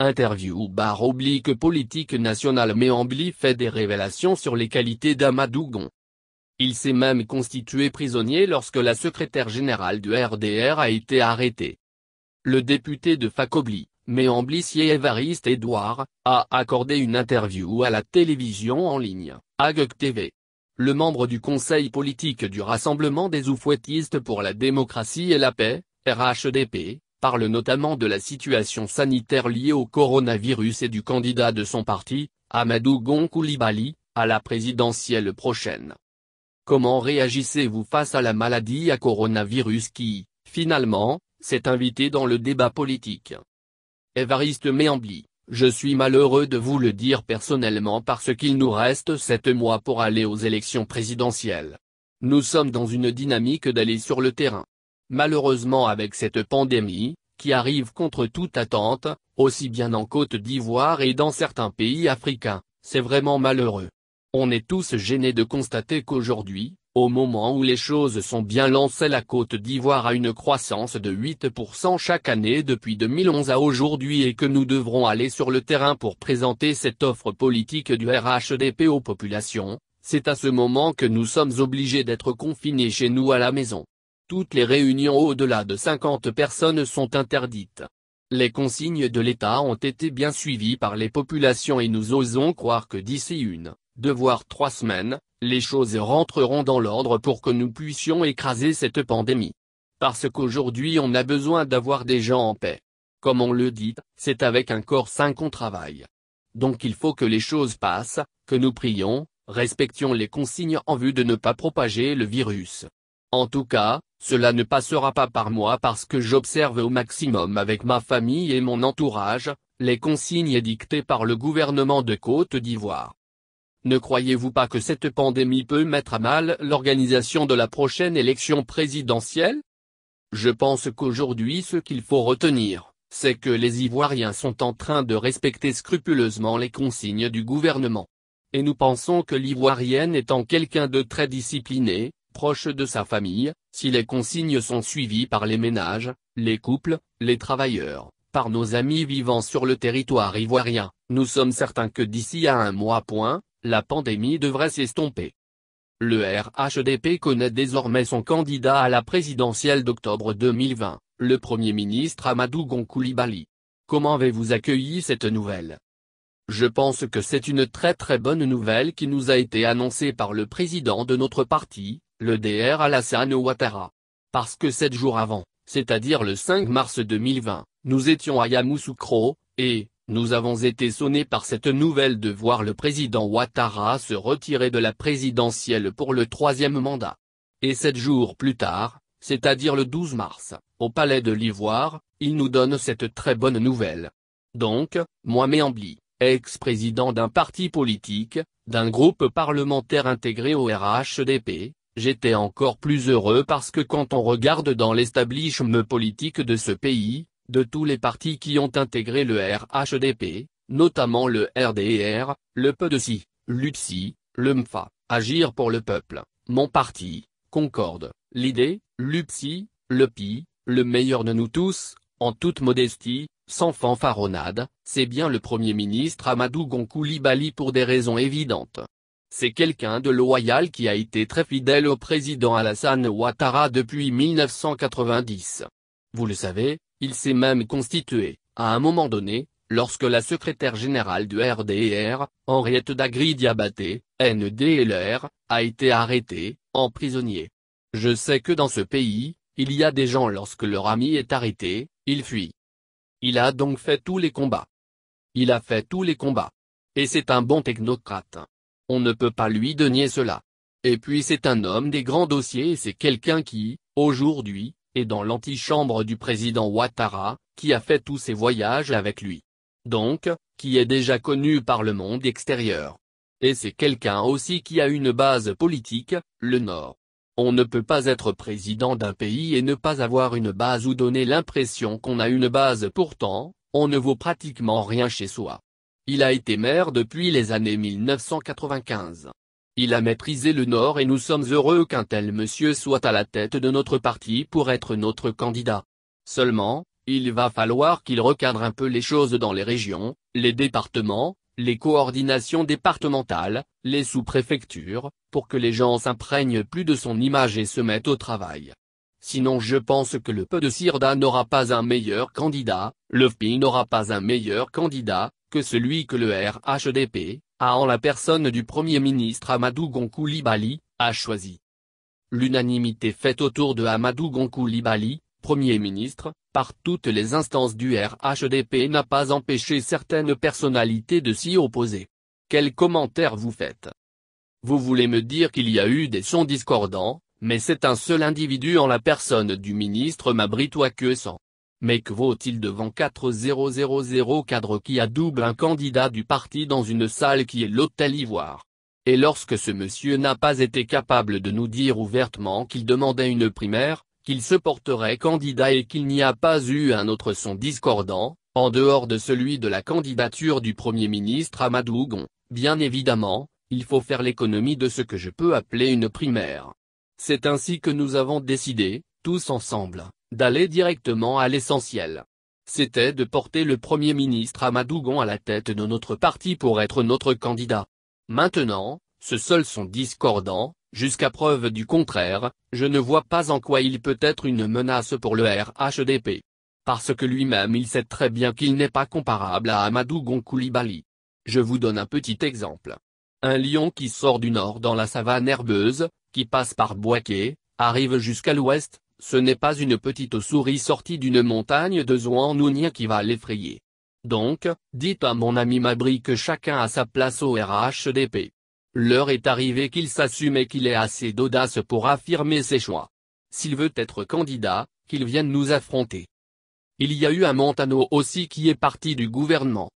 Interview barre oblique politique nationale Méambli fait des révélations sur les qualités d'Amadougon. Il s'est même constitué prisonnier lorsque la secrétaire générale du RDR a été arrêtée. Le député de Fakobli, Méamblissier Évariste Édouard, a accordé une interview à la télévision en ligne, AGUC TV. Le membre du Conseil politique du Rassemblement des Oufouettistes pour la démocratie et la paix, RHDP, parle notamment de la situation sanitaire liée au coronavirus et du candidat de son parti, Amadou Gonkoulibaly, à la présidentielle prochaine. Comment réagissez-vous face à la maladie à coronavirus qui, finalement, s'est invitée dans le débat politique Évariste Méambli, je suis malheureux de vous le dire personnellement parce qu'il nous reste sept mois pour aller aux élections présidentielles. Nous sommes dans une dynamique d'aller sur le terrain. Malheureusement avec cette pandémie, qui arrive contre toute attente, aussi bien en Côte d'Ivoire et dans certains pays africains, c'est vraiment malheureux. On est tous gênés de constater qu'aujourd'hui, au moment où les choses sont bien lancées la Côte d'Ivoire a une croissance de 8% chaque année depuis 2011 à aujourd'hui et que nous devrons aller sur le terrain pour présenter cette offre politique du RHDP aux populations, c'est à ce moment que nous sommes obligés d'être confinés chez nous à la maison. Toutes les réunions au-delà de 50 personnes sont interdites. Les consignes de l'État ont été bien suivies par les populations et nous osons croire que d'ici une, deux voire trois semaines, les choses rentreront dans l'ordre pour que nous puissions écraser cette pandémie. Parce qu'aujourd'hui on a besoin d'avoir des gens en paix. Comme on le dit, c'est avec un corps sain qu'on travaille. Donc il faut que les choses passent, que nous prions, respections les consignes en vue de ne pas propager le virus. En tout cas, cela ne passera pas par moi parce que j'observe au maximum avec ma famille et mon entourage, les consignes dictées par le gouvernement de Côte d'Ivoire. Ne croyez-vous pas que cette pandémie peut mettre à mal l'organisation de la prochaine élection présidentielle Je pense qu'aujourd'hui ce qu'il faut retenir, c'est que les Ivoiriens sont en train de respecter scrupuleusement les consignes du gouvernement. Et nous pensons que l'Ivoirienne étant quelqu'un de très discipliné, proche de sa famille, si les consignes sont suivies par les ménages, les couples, les travailleurs, par nos amis vivant sur le territoire ivoirien, nous sommes certains que d'ici à un mois point, la pandémie devrait s'estomper. Le RHDP connaît désormais son candidat à la présidentielle d'octobre 2020, le Premier ministre Amadou Gonkoulibaly. Comment avez-vous accueilli cette nouvelle Je pense que c'est une très très bonne nouvelle qui nous a été annoncée par le président de notre parti, le DR Alassane Ouattara. Parce que sept jours avant, c'est-à-dire le 5 mars 2020, nous étions à Yamoussoukro, et, nous avons été sonnés par cette nouvelle de voir le président Ouattara se retirer de la présidentielle pour le troisième mandat. Et sept jours plus tard, c'est-à-dire le 12 mars, au Palais de l'Ivoire, il nous donne cette très bonne nouvelle. Donc, moi Méambli, ex-président d'un parti politique, d'un groupe parlementaire intégré au RHDP, J'étais encore plus heureux parce que quand on regarde dans l'establishment politique de ce pays, de tous les partis qui ont intégré le RHDP, notamment le RDR, le PEDECI, l'UPSI, le MFA, Agir pour le peuple, mon parti, Concorde, l'idée, l'UPSI, le PI, le meilleur de nous tous, en toute modestie, sans fanfaronnade, c'est bien le Premier ministre Amadou Coulibaly pour des raisons évidentes. C'est quelqu'un de loyal qui a été très fidèle au président Alassane Ouattara depuis 1990. Vous le savez, il s'est même constitué, à un moment donné, lorsque la secrétaire générale du RDR, Henriette Dagri Diabaté, NDLR, a été arrêtée, en prisonnier. Je sais que dans ce pays, il y a des gens lorsque leur ami est arrêté, il fuit. Il a donc fait tous les combats. Il a fait tous les combats. Et c'est un bon technocrate. On ne peut pas lui donner cela. Et puis c'est un homme des grands dossiers et c'est quelqu'un qui, aujourd'hui, est dans l'antichambre du président Ouattara, qui a fait tous ses voyages avec lui. Donc, qui est déjà connu par le monde extérieur. Et c'est quelqu'un aussi qui a une base politique, le Nord. On ne peut pas être président d'un pays et ne pas avoir une base ou donner l'impression qu'on a une base pourtant, on ne vaut pratiquement rien chez soi. Il a été maire depuis les années 1995. Il a maîtrisé le Nord et nous sommes heureux qu'un tel monsieur soit à la tête de notre parti pour être notre candidat. Seulement, il va falloir qu'il recadre un peu les choses dans les régions, les départements, les coordinations départementales, les sous-préfectures, pour que les gens s'imprègnent plus de son image et se mettent au travail. Sinon je pense que le peu de Sirda n'aura pas un meilleur candidat, le FPI n'aura pas un meilleur candidat, que celui que le RHDP, a en la personne du Premier ministre Amadou Gonkoulibaly a choisi. L'unanimité faite autour de Amadou Gonkoulibaly, Premier ministre, par toutes les instances du RHDP n'a pas empêché certaines personnalités de s'y opposer. Quel commentaire vous faites Vous voulez me dire qu'il y a eu des sons discordants, mais c'est un seul individu en la personne du ministre Mabritouakesan. Mais que vaut-il devant 4000 cadres qui a double un candidat du parti dans une salle qui est l'hôtel Ivoire Et lorsque ce monsieur n'a pas été capable de nous dire ouvertement qu'il demandait une primaire, qu'il se porterait candidat et qu'il n'y a pas eu un autre son discordant, en dehors de celui de la candidature du Premier ministre Amadougon, bien évidemment, il faut faire l'économie de ce que je peux appeler une primaire. C'est ainsi que nous avons décidé, tous ensemble, d'aller directement à l'essentiel. C'était de porter le Premier ministre Amadougon à la tête de notre parti pour être notre candidat. Maintenant, ce seul sont discordants, jusqu'à preuve du contraire, je ne vois pas en quoi il peut être une menace pour le RHDP. Parce que lui-même il sait très bien qu'il n'est pas comparable à Amadougon Koulibaly. Je vous donne un petit exemple. Un lion qui sort du nord dans la savane herbeuse, qui passe par Boaké, arrive jusqu'à l'ouest, ce n'est pas une petite souris sortie d'une montagne de Nounia qui va l'effrayer. Donc, dites à mon ami Mabri que chacun a sa place au RHDP. L'heure est arrivée qu'il s'assume et qu'il ait assez d'audace pour affirmer ses choix. S'il veut être candidat, qu'il vienne nous affronter. Il y a eu un Montano aussi qui est parti du gouvernement.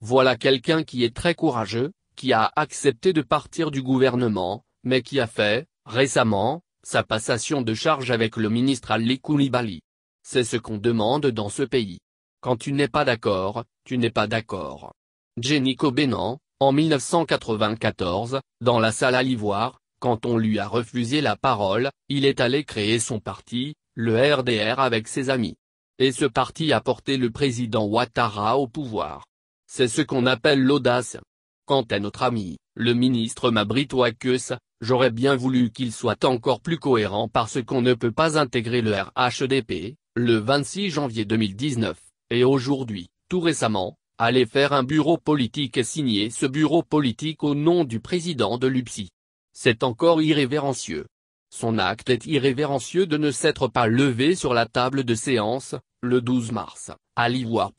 Voilà quelqu'un qui est très courageux, qui a accepté de partir du gouvernement, mais qui a fait, récemment, sa passation de charge avec le ministre Ali Koulibaly. C'est ce qu'on demande dans ce pays. Quand tu n'es pas d'accord, tu n'es pas d'accord. Jenny Kobenan, en 1994, dans la salle à l'Ivoire, quand on lui a refusé la parole, il est allé créer son parti, le RDR avec ses amis. Et ce parti a porté le président Ouattara au pouvoir. C'est ce qu'on appelle l'audace. Quant à notre ami, le ministre Mabritoakis, j'aurais bien voulu qu'il soit encore plus cohérent parce qu'on ne peut pas intégrer le RHDP, le 26 janvier 2019, et aujourd'hui, tout récemment, aller faire un bureau politique et signer ce bureau politique au nom du président de l'UPSI. C'est encore irrévérencieux. Son acte est irrévérencieux de ne s'être pas levé sur la table de séance, le 12 mars, à l'ivoire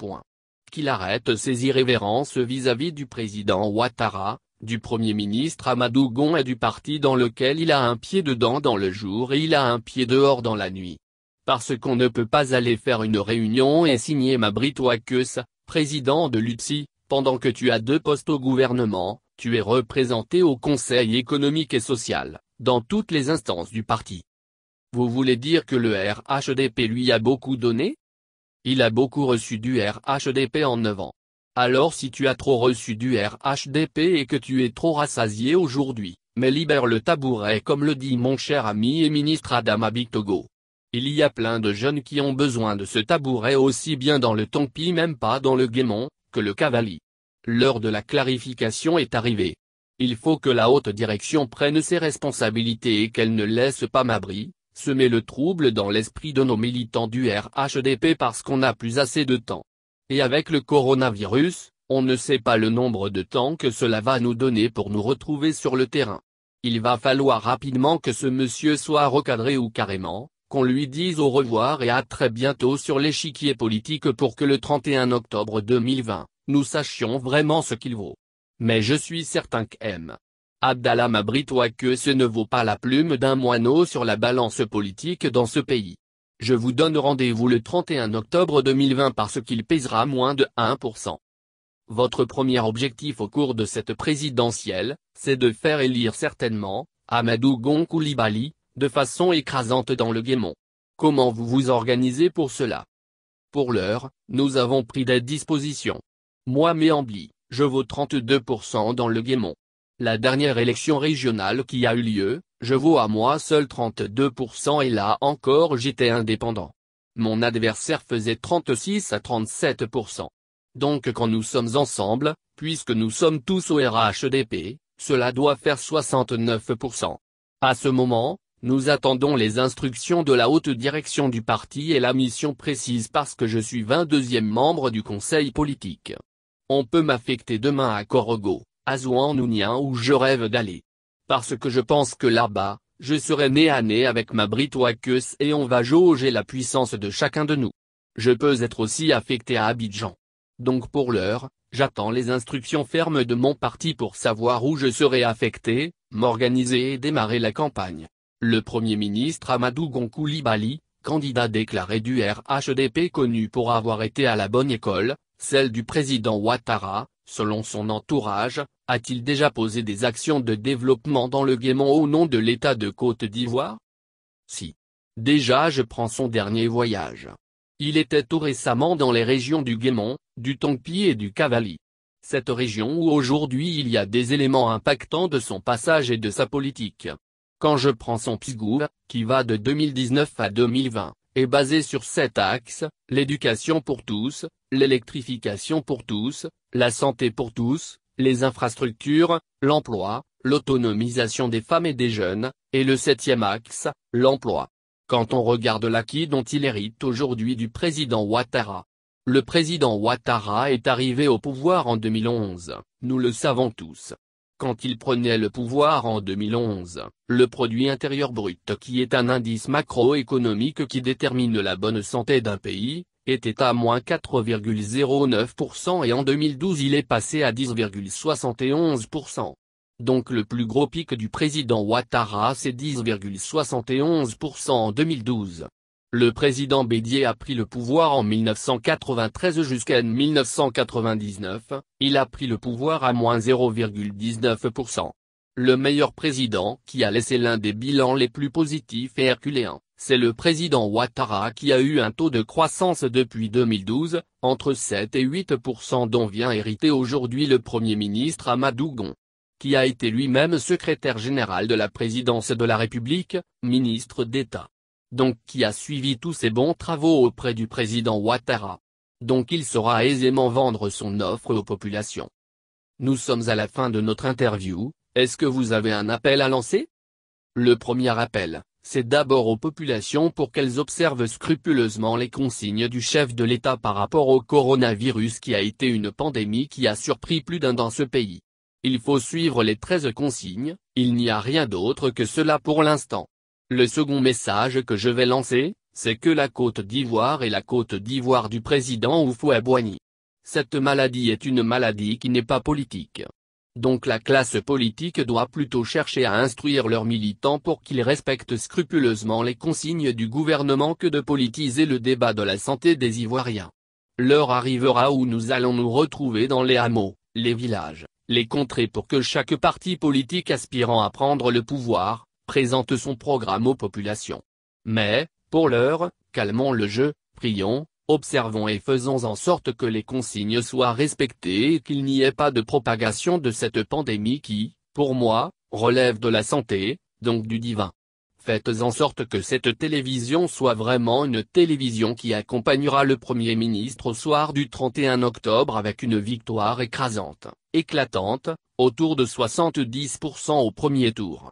qu'il arrête ses irrévérences vis-à-vis du président Ouattara, du Premier ministre Amadou Gon et du parti dans lequel il a un pied dedans dans le jour et il a un pied dehors dans la nuit. Parce qu'on ne peut pas aller faire une réunion et signer Mabrit Wakus, président de l'UTSI, pendant que tu as deux postes au gouvernement, tu es représenté au Conseil économique et social, dans toutes les instances du parti. Vous voulez dire que le RHDP lui a beaucoup donné il a beaucoup reçu du RHDP en 9 ans. Alors si tu as trop reçu du RHDP et que tu es trop rassasié aujourd'hui, mais libère le tabouret comme le dit mon cher ami et ministre Adam Abitogo. Il y a plein de jeunes qui ont besoin de ce tabouret aussi bien dans le Tampi même pas dans le Guémon, que le Cavali. L'heure de la clarification est arrivée. Il faut que la haute direction prenne ses responsabilités et qu'elle ne laisse pas m'abri met le trouble dans l'esprit de nos militants du RHDP parce qu'on n'a plus assez de temps. Et avec le coronavirus, on ne sait pas le nombre de temps que cela va nous donner pour nous retrouver sur le terrain. Il va falloir rapidement que ce monsieur soit recadré ou carrément, qu'on lui dise au revoir et à très bientôt sur l'échiquier politique pour que le 31 octobre 2020, nous sachions vraiment ce qu'il vaut. Mais je suis certain qu'M. Abdallah Mabritoua que ce ne vaut pas la plume d'un moineau sur la balance politique dans ce pays. Je vous donne rendez-vous le 31 octobre 2020 parce qu'il pèsera moins de 1%. Votre premier objectif au cours de cette présidentielle, c'est de faire élire certainement, Amadou Gonkoulibaly, de façon écrasante dans le Guémon. Comment vous vous organisez pour cela Pour l'heure, nous avons pris des dispositions. Moi Méambli, je vaux 32% dans le Guémon. La dernière élection régionale qui a eu lieu, je vaux à moi seul 32% et là encore j'étais indépendant. Mon adversaire faisait 36 à 37%. Donc quand nous sommes ensemble, puisque nous sommes tous au RHDP, cela doit faire 69%. À ce moment, nous attendons les instructions de la haute direction du parti et la mission précise parce que je suis 22e membre du conseil politique. On peut m'affecter demain à Corogo à où je rêve d'aller. Parce que je pense que là-bas, je serai né à nez avec ma Britoakus et on va jauger la puissance de chacun de nous. Je peux être aussi affecté à Abidjan. Donc pour l'heure, j'attends les instructions fermes de mon parti pour savoir où je serai affecté, m'organiser et démarrer la campagne. Le Premier ministre Amadou Gonkou candidat déclaré du RHDP connu pour avoir été à la bonne école, celle du président Ouattara, selon son entourage, a-t-il déjà posé des actions de développement dans le Guémon au nom de l'État de Côte d'Ivoire Si. Déjà je prends son dernier voyage. Il était tout récemment dans les régions du Guémon, du Tonpi et du Cavalli. Cette région où aujourd'hui il y a des éléments impactants de son passage et de sa politique. Quand je prends son Pigou, qui va de 2019 à 2020, est basé sur sept axes, l'éducation pour tous, l'électrification pour tous, la santé pour tous, les infrastructures, l'emploi, l'autonomisation des femmes et des jeunes, et le septième axe, l'emploi. Quand on regarde l'acquis dont il hérite aujourd'hui du président Ouattara. Le président Ouattara est arrivé au pouvoir en 2011, nous le savons tous quand il prenait le pouvoir en 2011, le produit intérieur brut qui est un indice macroéconomique qui détermine la bonne santé d'un pays, était à moins 4,09% et en 2012 il est passé à 10,71%. Donc le plus gros pic du président Ouattara c'est 10,71% en 2012. Le président Bédier a pris le pouvoir en 1993 jusqu'en 1999, il a pris le pouvoir à moins 0,19%. Le meilleur président qui a laissé l'un des bilans les plus positifs et herculéens, c'est le président Ouattara qui a eu un taux de croissance depuis 2012, entre 7 et 8% dont vient hériter aujourd'hui le premier ministre Amadou Gon qui a été lui-même secrétaire général de la présidence de la République, ministre d'État, donc qui a suivi tous ses bons travaux auprès du président Ouattara. Donc il saura aisément vendre son offre aux populations. Nous sommes à la fin de notre interview, est-ce que vous avez un appel à lancer Le premier appel, c'est d'abord aux populations pour qu'elles observent scrupuleusement les consignes du chef de l'État par rapport au coronavirus qui a été une pandémie qui a surpris plus d'un dans ce pays. Il faut suivre les 13 consignes, il n'y a rien d'autre que cela pour l'instant. Le second message que je vais lancer, c'est que la Côte d'Ivoire est la Côte d'Ivoire du président Oufou Abouani. Cette maladie est une maladie qui n'est pas politique. Donc la classe politique doit plutôt chercher à instruire leurs militants pour qu'ils respectent scrupuleusement les consignes du gouvernement que de politiser le débat de la santé des Ivoiriens. L'heure arrivera où nous allons nous retrouver dans les hameaux, les villages, les contrées pour que chaque parti politique aspirant à prendre le pouvoir, présente son programme aux populations. Mais, pour l'heure, calmons le jeu, prions, observons et faisons en sorte que les consignes soient respectées et qu'il n'y ait pas de propagation de cette pandémie qui, pour moi, relève de la santé, donc du divin. Faites en sorte que cette télévision soit vraiment une télévision qui accompagnera le Premier ministre au soir du 31 octobre avec une victoire écrasante, éclatante, autour de 70% au premier tour.